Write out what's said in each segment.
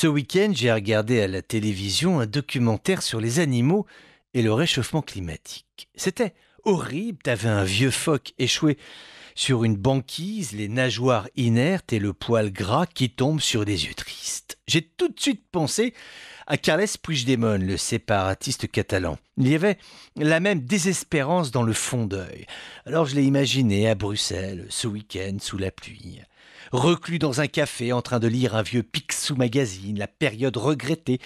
Ce week-end, j'ai regardé à la télévision un documentaire sur les animaux et le réchauffement climatique. C'était horrible, t'avais un vieux phoque échoué sur une banquise, les nageoires inertes et le poil gras qui tombe sur des yeux tristes. J'ai tout de suite pensé à Carles Puigdemont, le séparatiste catalan. Il y avait la même désespérance dans le fond d'œil. Alors je l'ai imaginé à Bruxelles ce week-end sous la pluie reclus dans un café en train de lire un vieux Picsou magazine, la période regrettée,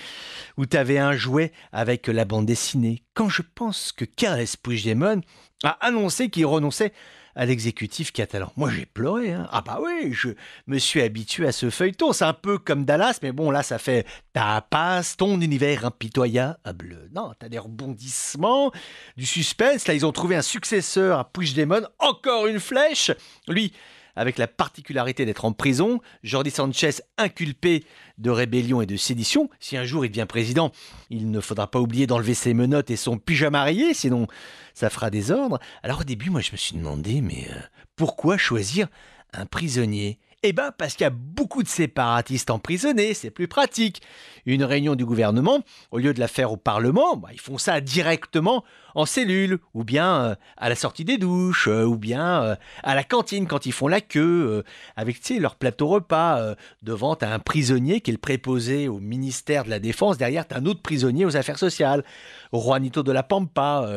où t'avais un jouet avec la bande dessinée. Quand je pense que Carles Puigdemont a annoncé qu'il renonçait à l'exécutif catalan. Moi, j'ai pleuré. Hein. Ah bah oui, je me suis habitué à ce feuilleton. C'est un peu comme Dallas, mais bon, là, ça fait ta passe, ton univers impitoyable. Non, t'as des rebondissements, du suspense. Là, ils ont trouvé un successeur à Puigdemont. Encore une flèche. Lui, avec la particularité d'être en prison. Jordi Sanchez inculpé de rébellion et de sédition. Si un jour il devient président, il ne faudra pas oublier d'enlever ses menottes et son pyjama rayé, sinon ça fera des ordres. Alors au début, moi je me suis demandé, mais euh, pourquoi choisir un prisonnier eh bien parce qu'il y a beaucoup de séparatistes emprisonnés, c'est plus pratique. Une réunion du gouvernement, au lieu de la faire au Parlement, bah, ils font ça directement en cellule, ou bien euh, à la sortie des douches, euh, ou bien euh, à la cantine quand ils font la queue, avec leur plateau repas, devant un prisonnier qui est au ministère de la Défense, derrière un autre prisonnier aux affaires sociales, Juanito de la Pampa,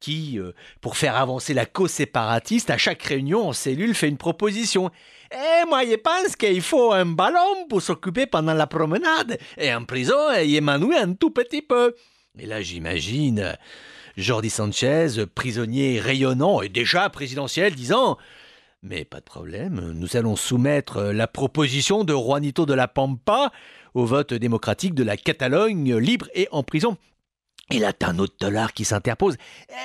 qui, pour faire avancer la cause séparatiste, à chaque réunion en cellule fait une proposition. Eh, moi, je pense qu'il faut un ballon pour s'occuper pendant la promenade. Et en prison, il m'ennuie un tout petit peu. Et là, j'imagine Jordi Sanchez, prisonnier rayonnant et déjà présidentiel, disant Mais pas de problème, nous allons soumettre la proposition de Juanito de la Pampa au vote démocratique de la Catalogne libre et en prison. Et là, t'as un autre dollar qui s'interpose.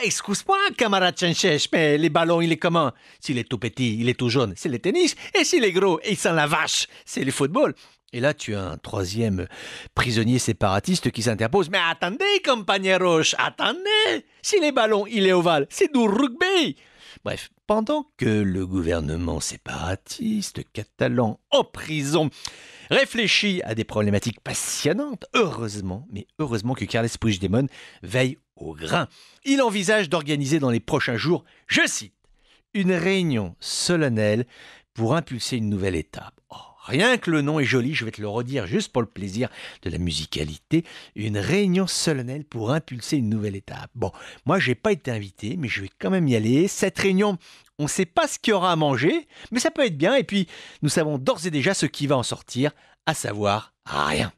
excuse-moi, camarade Chenchech, mais les ballons, il est comment S'il est tout petit, il est tout jaune, c'est le tennis. Et s'il est gros, il sent la vache, c'est le football. Et là, tu as un troisième prisonnier séparatiste qui s'interpose. Mais attendez, compagnie Roche, attendez Si les ballons, il est ovale, c'est du rugby Bref, pendant que le gouvernement séparatiste catalan en prison réfléchit à des problématiques passionnantes, heureusement, mais heureusement que Carles Puigdemont veille au grain. Il envisage d'organiser dans les prochains jours, je cite, une réunion solennelle pour impulser une nouvelle étape. Oh, Rien que le nom est joli, je vais te le redire juste pour le plaisir de la musicalité, une réunion solennelle pour impulser une nouvelle étape. Bon, moi j'ai pas été invité, mais je vais quand même y aller. Cette réunion, on ne sait pas ce qu'il y aura à manger, mais ça peut être bien, et puis nous savons d'ores et déjà ce qui va en sortir, à savoir rien.